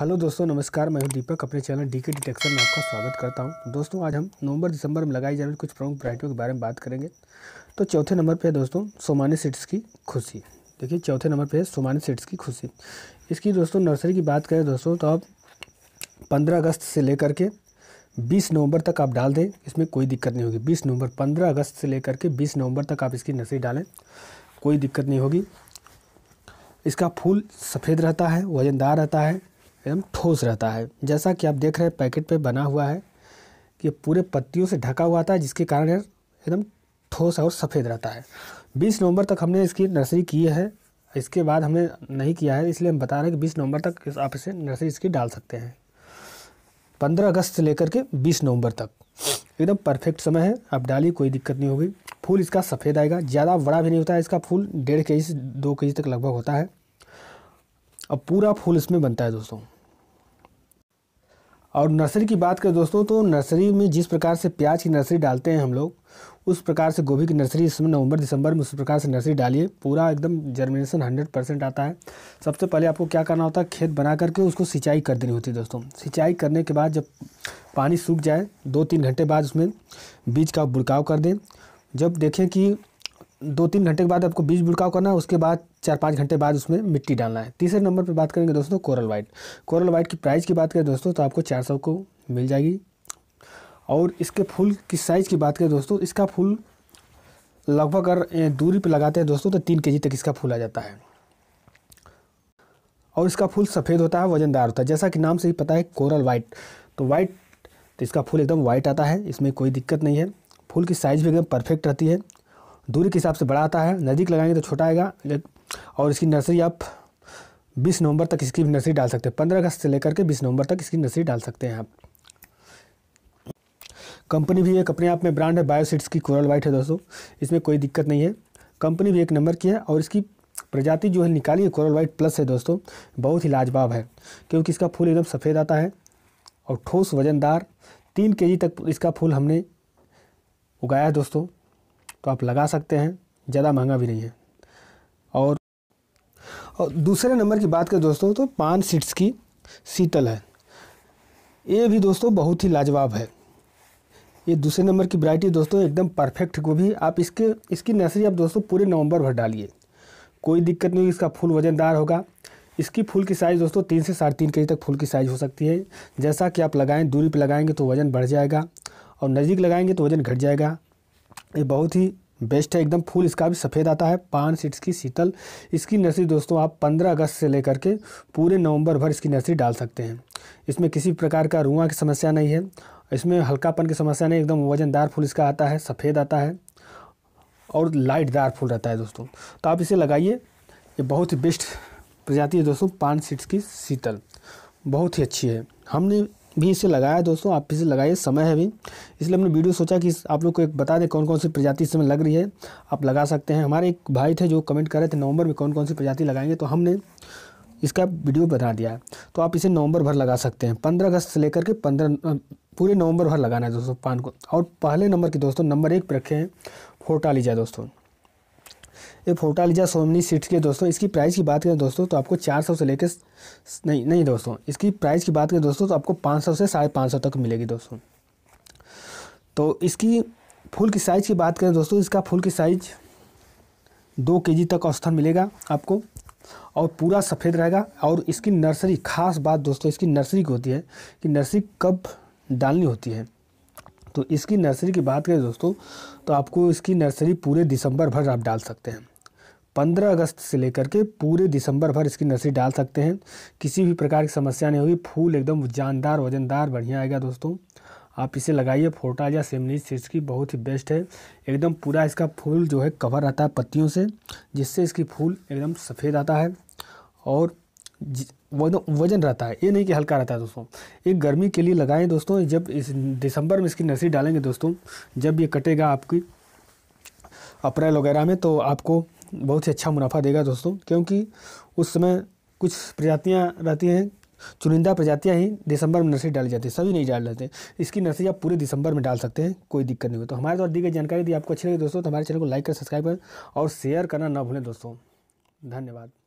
hello दोस्तों नमस्कार मैं हूं दीपक अपने चैनल डीके डिटेक्शन में आपका स्वागत करता हूं दोस्तों आज हम नवंबर दिसंबर में लगाई जाने रही कुछ प्रमुख वरायटियों के बारे में बात करेंगे तो चौथे नंबर पे है दोस्तों सोमानी सीड्स की खुशी देखिए चौथे नंबर पे है सोमानी सीड्स की खुशी इसकी दोस्तों नर्सरी की बात करें दोस्तों तो आप पंद्रह अगस्त से लेकर के बीस नवंबर तक आप डाल दें इसमें कोई दिक्कत नहीं होगी बीस नवंबर पंद्रह अगस्त से लेकर के बीस नवंबर तक आप इसकी नर्सरी डालें कोई दिक्कत नहीं होगी इसका फूल सफ़ेद रहता है वजनदार रहता है एकदम ठोस रहता है जैसा कि आप देख रहे हैं पैकेट पे बना हुआ है कि पूरे पत्तियों से ढका हुआ था जिसके कारण एकदम ठोस और सफ़ेद रहता है बीस नवंबर तक हमने इसकी नर्सरी की है इसके बाद हमने नहीं किया है इसलिए हम बता रहे हैं कि बीस नवंबर तक आप इसे नर्सरी इसकी डाल सकते हैं पंद्रह अगस्त से लेकर के बीस नवंबर तक एकदम परफेक्ट समय है आप डाली कोई दिक्कत नहीं होगी फूल इसका सफ़ेद आएगा ज़्यादा बड़ा भी नहीं होता है इसका फूल डेढ़ के जी से दो के जी तक लगभग होता है अब पूरा फूल इसमें बनता है दोस्तों और नर्सरी की बात करें दोस्तों तो नर्सरी में जिस प्रकार से प्याज की नर्सरी डालते हैं हम लोग उस प्रकार से गोभी की नर्सरी इसमें नवंबर दिसंबर में उस प्रकार से नर्सरी डालिए पूरा एकदम जर्मिनेशन हंड्रेड परसेंट आता है सबसे पहले आपको क्या करना होता है खेत बना करके उसको सिंचाई कर देनी होती है दोस्तों सिंचाई करने के बाद जब पानी सूख जाए दो तीन घंटे बाद उसमें बीज का बुड़काव कर दें जब देखें कि दो तीन घंटे के बाद आपको बीज बुड़काव करना है उसके बाद चार पाँच घंटे बाद उसमें मिट्टी डालना है तीसरे नंबर पर बात करेंगे दोस्तों कोरल वाइट कोरल वाइट की प्राइस की बात करें दोस्तों तो आपको चार सौ को मिल जाएगी और इसके फूल की साइज़ की बात करें दोस्तों इसका फूल लगभग अगर दूरी पर लगाते हैं दोस्तों तो तीन के तक इसका फूल आ जाता है और इसका फूल सफ़ेद होता है वजनदार होता है जैसा कि नाम से ही पता है कोरल वाइट तो वाइट तो इसका फूल एकदम वाइट आता है इसमें कोई दिक्कत नहीं है फूल की साइज़ भी एकदम परफेक्ट रहती है दूरी के हिसाब से बड़ा आता है नज़दीक लगाएंगे तो छोटा आएगा और इसकी नर्सरी आप 20 नवंबर तक इसकी नर्सरी डाल सकते हैं 15 अगस्त से लेकर के 20 नवंबर तक इसकी नर्सरी डाल सकते हैं आप कंपनी भी एक अपने आप में ब्रांड है बायोसिड्स की कोरल वाइट है दोस्तों इसमें कोई दिक्कत नहीं है कंपनी भी एक नंबर की है और इसकी प्रजाति जो है निकाली है कोरल वाइट प्लस है दोस्तों बहुत ही लाजवाब है क्योंकि इसका फूल एकदम सफ़ेद आता है और ठोस वजनदार तीन के तक इसका फूल हमने उगाया है दोस्तों तो आप लगा सकते हैं ज़्यादा महंगा भी नहीं है और और दूसरे नंबर की बात करें दोस्तों तो पान सीट्स की शीतल है ये भी दोस्तों बहुत ही लाजवाब है ये दूसरे नंबर की वरायटी दोस्तों एकदम परफेक्ट को भी आप इसके इसकी नर्सरी आप दोस्तों पूरे नवंबर भर डालिए कोई दिक्कत नहीं इसका फूल वज़नदार होगा इसकी फूल की साइज़ दोस्तों तीन से साढ़े तीन के जी तक फूल की साइज़ हो सकती है जैसा कि आप लगाएं दूरी पर लगाएंगे तो वज़न बढ़ जाएगा और नज़दीक लगाएंगे तो वज़न घट जाएगा ये बहुत ही बेस्ट है एकदम फूल इसका भी सफ़ेद आता है पान सीट्स की शीतल इसकी नर्सरी दोस्तों आप 15 अगस्त से लेकर के पूरे नवंबर भर इसकी नर्सरी डाल सकते हैं इसमें किसी प्रकार का रुआ की समस्या नहीं है इसमें हल्कापन की समस्या नहीं एकदम वजनदार फूल इसका आता है सफ़ेद आता है और लाइटदार फूल रहता है दोस्तों तो आप इसे लगाइए ये बहुत ही बेस्ट प्रजाति है दोस्तों पान सीट्स की शीतल बहुत ही अच्छी है हमने भी इसे लगाया दोस्तों आप इसे लगाइए समय है भी इसलिए हमने वीडियो सोचा कि आप लोग को एक बता दें कौन कौन सी प्रजाति इस समय लग रही है आप लगा सकते हैं हमारे एक भाई थे जो कमेंट कर रहे थे नवंबर में कौन कौन सी प्रजाति लगाएंगे तो हमने इसका वीडियो बना दिया है तो आप इसे नवंबर भर लगा सकते हैं पंद्रह अगस्त से लेकर के पंद्रह पूरे नवंबर भर लगाना है दोस्तों पान को और पहले नंबर की दोस्तों नंबर एक पर रखे हैं फोटालीजा दोस्तों ये फोटालिजा सोमनी सीट्स के दोस्तों इसकी प्राइस की बात करें दोस्तों तो आपको 400 से लेकर नहीं नहीं दोस्तों इसकी प्राइस की बात करें दोस्तों तो आपको 500 से साढ़े पाँच तक मिलेगी दोस्तों तो इसकी फूल की साइज़ की बात करें दोस्तों इसका फूल की साइज दो के तक औसतन मिलेगा आपको और पूरा सफ़ेद रहेगा और इसकी नर्सरी खास बात दोस्तों इसकी नर्सरी की होती है कि नर्सरी कब डालनी होती है तो इसकी नर्सरी की बात करें दोस्तों तो आपको इसकी नर्सरी पूरे दिसंबर भर आप डाल सकते हैं पंद्रह अगस्त से लेकर के पूरे दिसंबर भर इसकी नर्सरी डाल सकते हैं किसी भी प्रकार की समस्या नहीं होगी फूल एकदम जानदार वजनदार बढ़िया आएगा दोस्तों आप इसे लगाइए फोटा या सेमनी सीड्स की बहुत ही बेस्ट है एकदम पूरा इसका फूल जो है कवर आता है पत्तियों से जिससे इसकी फूल एकदम सफ़ेद आता है और वजन रहता है ये नहीं कि हल्का रहता है दोस्तों ये गर्मी के लिए लगाएं दोस्तों जब इस दिसंबर में इसकी नर्सरी डालेंगे दोस्तों जब ये कटेगा आपकी अप्रैल वगैरह में तो आपको बहुत ही अच्छा मुनाफा देगा दोस्तों क्योंकि उस समय कुछ प्रजातियाँ रहती हैं चुनिंदा प्रजातियाँ ही दिसंबर में नर्सरी डाली जाती है सभी नहीं डाल लेते इसकी नर्सरी आप पूरे दिसंबर में डाल सकते हैं कोई दिक्कत नहीं हो तो हमारे द्वारा दी गई जानकारी दी आपको अच्छी लगी दोस्तों तो हमारे चैनल को लाइक कर सब्सक्राइब करें और शेयर करना ना भूलें दोस्तों धन्यवाद